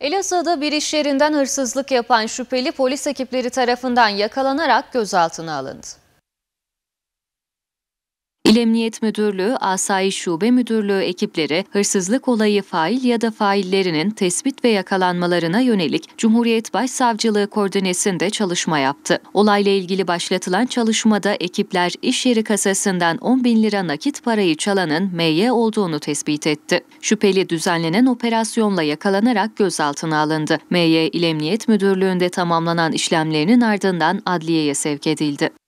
Elazığ'da bir iş yerinden hırsızlık yapan şüpheli polis ekipleri tarafından yakalanarak gözaltına alındı. İl Emniyet Müdürlüğü, Asayiş Şube Müdürlüğü ekipleri hırsızlık olayı fail ya da faillerinin tespit ve yakalanmalarına yönelik Cumhuriyet Başsavcılığı koordinesinde çalışma yaptı. Olayla ilgili başlatılan çalışmada ekipler iş yeri kasasından 10 bin lira nakit parayı çalanın MY olduğunu tespit etti. Şüpheli düzenlenen operasyonla yakalanarak gözaltına alındı. MY İl Emniyet Müdürlüğü'nde tamamlanan işlemlerinin ardından adliyeye sevk edildi.